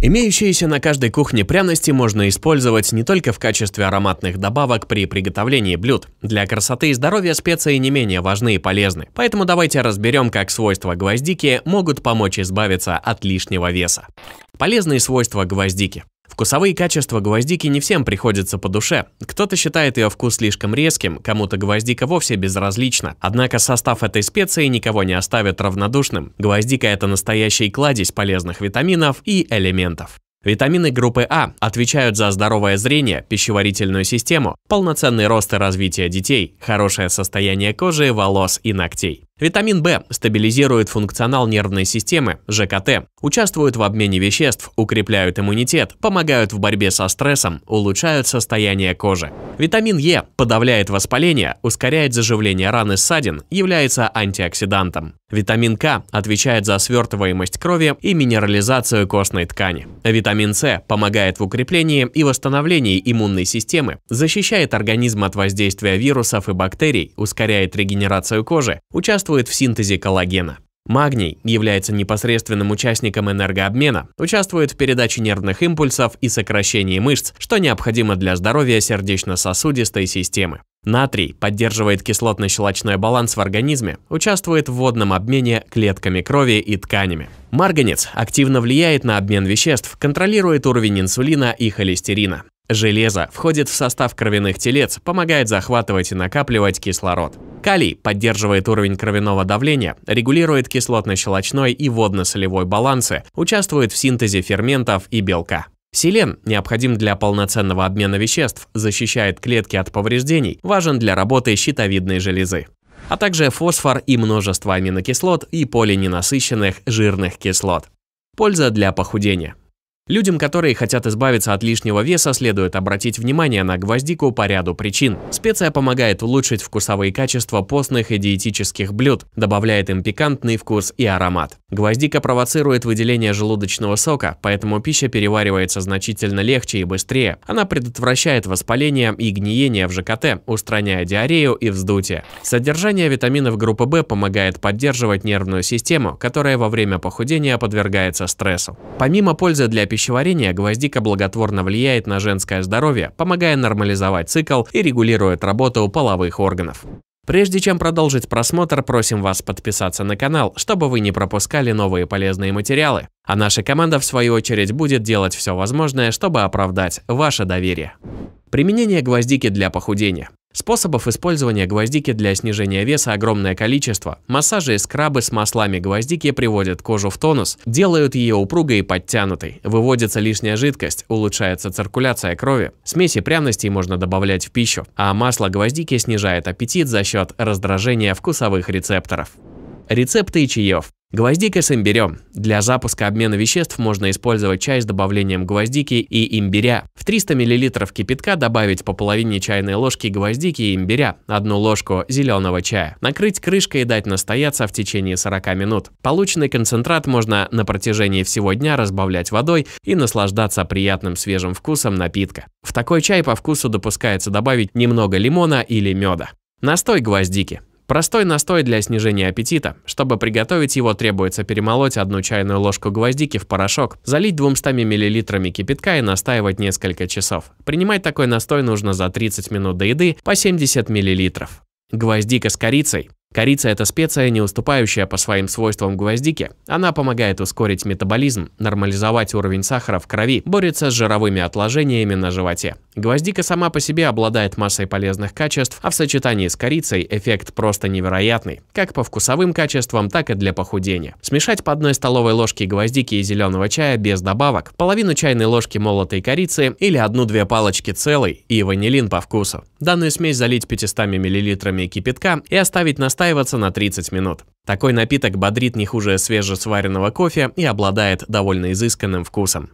Имеющиеся на каждой кухне пряности можно использовать не только в качестве ароматных добавок при приготовлении блюд. Для красоты и здоровья специи не менее важны и полезны. Поэтому давайте разберем, как свойства гвоздики могут помочь избавиться от лишнего веса. Полезные свойства гвоздики. Вкусовые качества гвоздики не всем приходится по душе. Кто-то считает ее вкус слишком резким, кому-то гвоздика вовсе безразлична. Однако состав этой специи никого не оставит равнодушным. Гвоздика – это настоящий кладезь полезных витаминов и элементов. Витамины группы А отвечают за здоровое зрение, пищеварительную систему, полноценный рост и развитие детей, хорошее состояние кожи, волос и ногтей. Витамин В стабилизирует функционал нервной системы, ЖКТ, участвует в обмене веществ, укрепляют иммунитет, помогают в борьбе со стрессом, улучшают состояние кожи. Витамин Е подавляет воспаление, ускоряет заживление раны, и ссадин, является антиоксидантом. Витамин К отвечает за свертываемость крови и минерализацию костной ткани. Витамин С помогает в укреплении и восстановлении иммунной системы, защищает организм от воздействия вирусов и бактерий, ускоряет регенерацию кожи, участвует участвует в синтезе коллагена. Магний является непосредственным участником энергообмена, участвует в передаче нервных импульсов и сокращении мышц, что необходимо для здоровья сердечно-сосудистой системы. Натрий поддерживает кислотно-щелочной баланс в организме, участвует в водном обмене клетками крови и тканями. Марганец активно влияет на обмен веществ, контролирует уровень инсулина и холестерина. Железо входит в состав кровяных телец, помогает захватывать и накапливать кислород. Калий поддерживает уровень кровяного давления, регулирует кислотно-щелочной и водно-солевой балансы, участвует в синтезе ферментов и белка. Селен необходим для полноценного обмена веществ, защищает клетки от повреждений, важен для работы щитовидной железы. А также фосфор и множество аминокислот и полиненасыщенных жирных кислот. Польза для похудения. Людям, которые хотят избавиться от лишнего веса, следует обратить внимание на гвоздику по ряду причин. Специя помогает улучшить вкусовые качества постных и диетических блюд, добавляет им пикантный вкус и аромат. Гвоздика провоцирует выделение желудочного сока, поэтому пища переваривается значительно легче и быстрее. Она предотвращает воспаление и гниение в ЖКТ, устраняя диарею и вздутие. Содержание витаминов группы В помогает поддерживать нервную систему, которая во время похудения подвергается стрессу. Помимо пользы для пищеварения, пищеварения гвоздика благотворно влияет на женское здоровье, помогая нормализовать цикл и регулирует работу половых органов. Прежде чем продолжить просмотр, просим вас подписаться на канал, чтобы вы не пропускали новые полезные материалы. А наша команда, в свою очередь, будет делать все возможное, чтобы оправдать ваше доверие. Применение гвоздики для похудения. Способов использования гвоздики для снижения веса огромное количество. Массажи и скрабы с маслами гвоздики приводят кожу в тонус, делают ее упругой и подтянутой, выводится лишняя жидкость, улучшается циркуляция крови. Смеси пряностей можно добавлять в пищу, а масло гвоздики снижает аппетит за счет раздражения вкусовых рецепторов. Рецепты чаев. Гвоздика с имбирем. Для запуска обмена веществ можно использовать чай с добавлением гвоздики и имбиря. В 300 мл кипятка добавить по половине чайной ложки гвоздики и имбиря, одну ложку зеленого чая. Накрыть крышкой и дать настояться в течение 40 минут. Полученный концентрат можно на протяжении всего дня разбавлять водой и наслаждаться приятным свежим вкусом напитка. В такой чай по вкусу допускается добавить немного лимона или меда. Настой гвоздики. Простой настой для снижения аппетита. Чтобы приготовить его, требуется перемолоть одну чайную ложку гвоздики в порошок, залить 200 мл кипятка и настаивать несколько часов. Принимать такой настой нужно за 30 минут до еды по 70 мл. Гвоздика с корицей. Корица – это специя, не уступающая по своим свойствам гвоздике. Она помогает ускорить метаболизм, нормализовать уровень сахара в крови, борется с жировыми отложениями на животе. Гвоздика сама по себе обладает массой полезных качеств, а в сочетании с корицей эффект просто невероятный, как по вкусовым качествам, так и для похудения. Смешать по одной столовой ложке гвоздики и зеленого чая без добавок, половину чайной ложки молотой корицы или одну-две палочки целой и ванилин по вкусу. Данную смесь залить 500 мл кипятка и оставить на настаиваться на 30 минут. Такой напиток бодрит не хуже свежесваренного кофе и обладает довольно изысканным вкусом.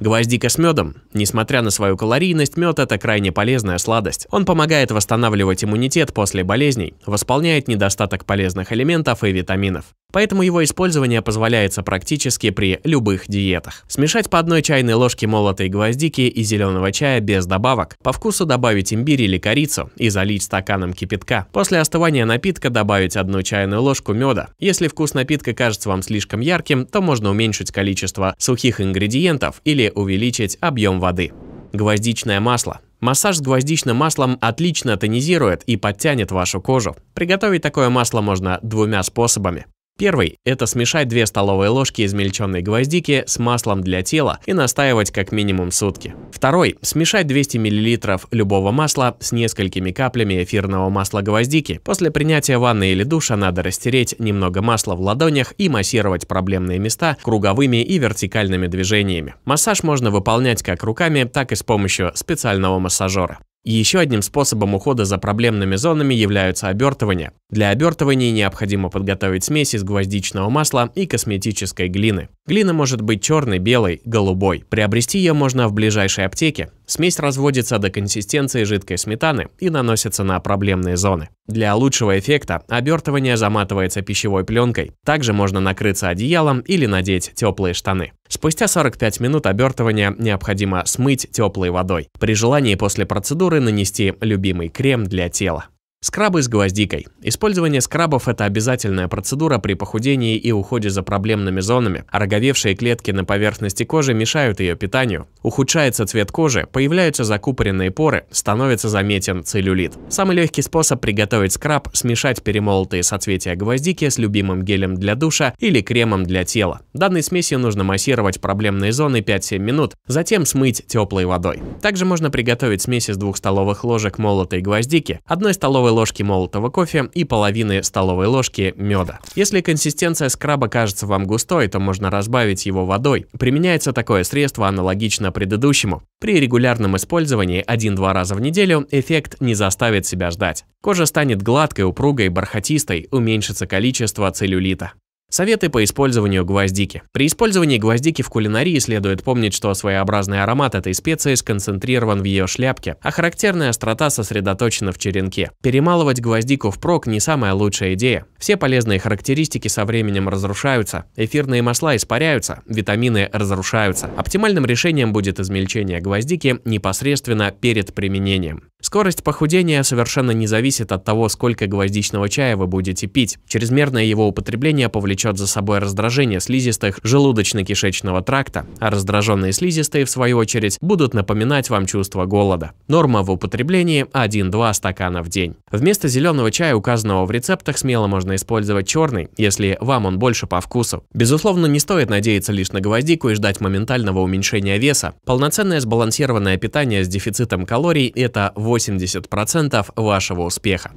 Гвоздика с медом. Несмотря на свою калорийность, мед – это крайне полезная сладость. Он помогает восстанавливать иммунитет после болезней, восполняет недостаток полезных элементов и витаминов поэтому его использование позволяется практически при любых диетах. Смешать по одной чайной ложке молотой гвоздики и зеленого чая без добавок, по вкусу добавить имбирь или корицу и залить стаканом кипятка. После остывания напитка добавить одну чайную ложку меда. Если вкус напитка кажется вам слишком ярким, то можно уменьшить количество сухих ингредиентов или увеличить объем воды. Гвоздичное масло. Массаж с гвоздичным маслом отлично тонизирует и подтянет вашу кожу. Приготовить такое масло можно двумя способами. Первый – это смешать 2 столовые ложки измельченной гвоздики с маслом для тела и настаивать как минимум сутки. Второй – смешать 200 мл любого масла с несколькими каплями эфирного масла гвоздики. После принятия ванны или душа надо растереть немного масла в ладонях и массировать проблемные места круговыми и вертикальными движениями. Массаж можно выполнять как руками, так и с помощью специального массажера. Еще одним способом ухода за проблемными зонами являются обертывания. Для обертываний необходимо подготовить смесь из гвоздичного масла и косметической глины. Глина может быть черной, белой, голубой. Приобрести ее можно в ближайшей аптеке. Смесь разводится до консистенции жидкой сметаны и наносится на проблемные зоны. Для лучшего эффекта обертывание заматывается пищевой пленкой. Также можно накрыться одеялом или надеть теплые штаны. Спустя 45 минут обертывания необходимо смыть теплой водой. При желании после процедуры нанести любимый крем для тела. Скрабы с гвоздикой. Использование скрабов – это обязательная процедура при похудении и уходе за проблемными зонами. Роговевшие клетки на поверхности кожи мешают ее питанию. Ухудшается цвет кожи, появляются закупоренные поры, становится заметен целлюлит. Самый легкий способ приготовить скраб – смешать перемолотые соцветия гвоздики с любимым гелем для душа или кремом для тела. Данной смесью нужно массировать проблемные зоны 5-7 минут, затем смыть теплой водой. Также можно приготовить смесь из двух столовых ложек молотой гвоздики, одной столовой столовой ложки молотого кофе и половины столовой ложки меда. Если консистенция скраба кажется вам густой, то можно разбавить его водой. Применяется такое средство аналогично предыдущему. При регулярном использовании 1-2 раза в неделю эффект не заставит себя ждать. Кожа станет гладкой, упругой, бархатистой, уменьшится количество целлюлита. Советы по использованию гвоздики. При использовании гвоздики в кулинарии следует помнить, что своеобразный аромат этой специи сконцентрирован в ее шляпке, а характерная острота сосредоточена в черенке. Перемалывать гвоздику впрок не самая лучшая идея. Все полезные характеристики со временем разрушаются, эфирные масла испаряются, витамины разрушаются. Оптимальным решением будет измельчение гвоздики непосредственно перед применением. Скорость похудения совершенно не зависит от того, сколько гвоздичного чая вы будете пить. Чрезмерное его употребление повлечет влечет за собой раздражение слизистых желудочно-кишечного тракта, а раздраженные слизистые, в свою очередь, будут напоминать вам чувство голода. Норма в употреблении 1-2 стакана в день. Вместо зеленого чая, указанного в рецептах, смело можно использовать черный, если вам он больше по вкусу. Безусловно, не стоит надеяться лишь на гвоздику и ждать моментального уменьшения веса. Полноценное сбалансированное питание с дефицитом калорий – это 80% вашего успеха.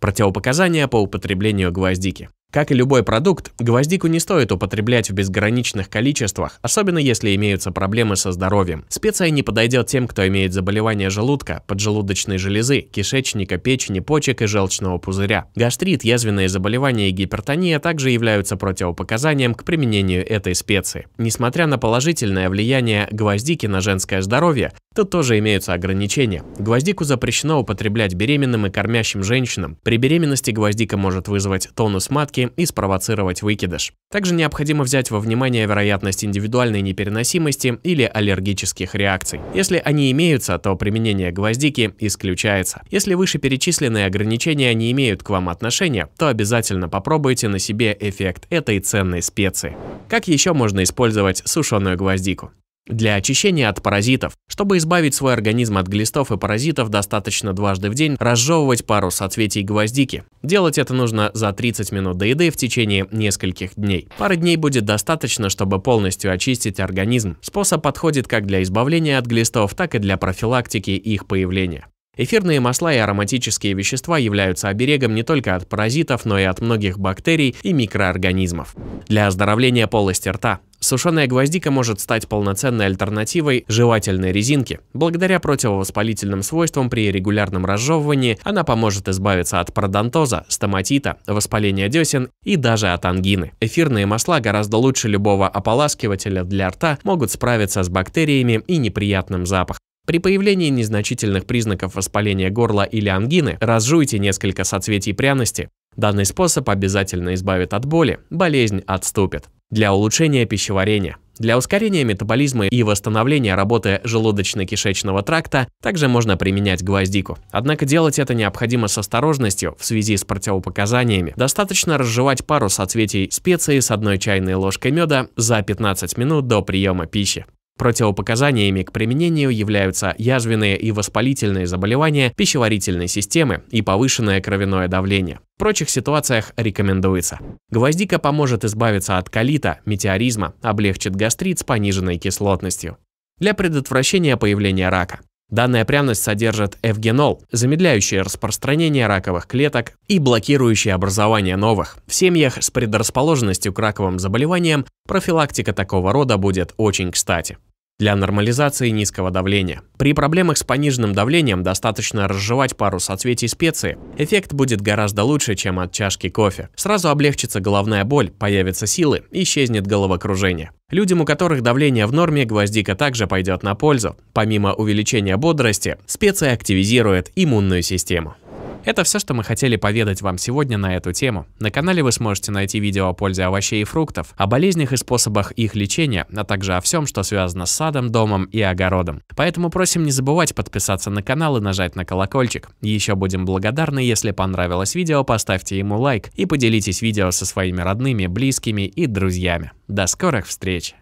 Противопоказания по употреблению гвоздики. Как и любой продукт, гвоздику не стоит употреблять в безграничных количествах, особенно если имеются проблемы со здоровьем. Специя не подойдет тем, кто имеет заболевания желудка, поджелудочной железы, кишечника, печени, почек и желчного пузыря. Гастрит, язвенные заболевания и гипертония также являются противопоказанием к применению этой специи. Несмотря на положительное влияние гвоздики на женское здоровье, Тут тоже имеются ограничения. Гвоздику запрещено употреблять беременным и кормящим женщинам. При беременности гвоздика может вызвать тонус матки, площадки и спровоцировать выкидыш. Также необходимо взять во внимание вероятность индивидуальной непереносимости или аллергических реакций. Если они имеются, то применение гвоздики исключается. Если вышеперечисленные ограничения не имеют к вам отношения, то обязательно попробуйте на себе эффект этой ценной специи. Как еще можно использовать сушеную гвоздику? Для очищения от паразитов. Чтобы избавить свой организм от глистов и паразитов, достаточно дважды в день разжевывать пару соцветий гвоздики. Делать это нужно за 30 минут до еды в течение нескольких дней. Пары дней будет достаточно, чтобы полностью очистить организм. Способ подходит как для избавления от глистов, так и для профилактики их появления. Эфирные масла и ароматические вещества являются оберегом не только от паразитов, но и от многих бактерий и микроорганизмов. Для оздоровления полости рта Сушеная гвоздика может стать полноценной альтернативой жевательной резинке. Благодаря противовоспалительным свойствам при регулярном разжевывании она поможет избавиться от пародонтоза, стоматита, воспаления десен и даже от ангины. Эфирные масла гораздо лучше любого ополаскивателя для рта могут справиться с бактериями и неприятным запахом. При появлении незначительных признаков воспаления горла или ангины разжуйте несколько соцветий пряности. Данный способ обязательно избавит от боли, болезнь отступит. Для улучшения пищеварения. Для ускорения метаболизма и восстановления работы желудочно-кишечного тракта также можно применять гвоздику. Однако делать это необходимо с осторожностью в связи с противопоказаниями. Достаточно разжевать пару соцветий специи с одной чайной ложкой меда за 15 минут до приема пищи. Противопоказаниями к применению являются язвенные и воспалительные заболевания пищеварительной системы и повышенное кровяное давление. В прочих ситуациях рекомендуется. Гвоздика поможет избавиться от колита, метеоризма, облегчит гастрит с пониженной кислотностью. Для предотвращения появления рака. Данная пряность содержит эвгенол, замедляющий распространение раковых клеток и блокирующий образование новых. В семьях с предрасположенностью к раковым заболеваниям профилактика такого рода будет очень кстати для нормализации низкого давления. При проблемах с пониженным давлением достаточно разжевать пару соцветий специи. Эффект будет гораздо лучше, чем от чашки кофе. Сразу облегчится головная боль, появятся силы, исчезнет головокружение. Людям, у которых давление в норме, гвоздика также пойдет на пользу. Помимо увеличения бодрости, специя активизирует иммунную систему. Это все, что мы хотели поведать вам сегодня на эту тему. На канале вы сможете найти видео о пользе овощей и фруктов, о болезнях и способах их лечения, а также о всем, что связано с садом, домом и огородом. Поэтому просим не забывать подписаться на канал и нажать на колокольчик. Еще будем благодарны, если понравилось видео, поставьте ему лайк и поделитесь видео со своими родными, близкими и друзьями. До скорых встреч!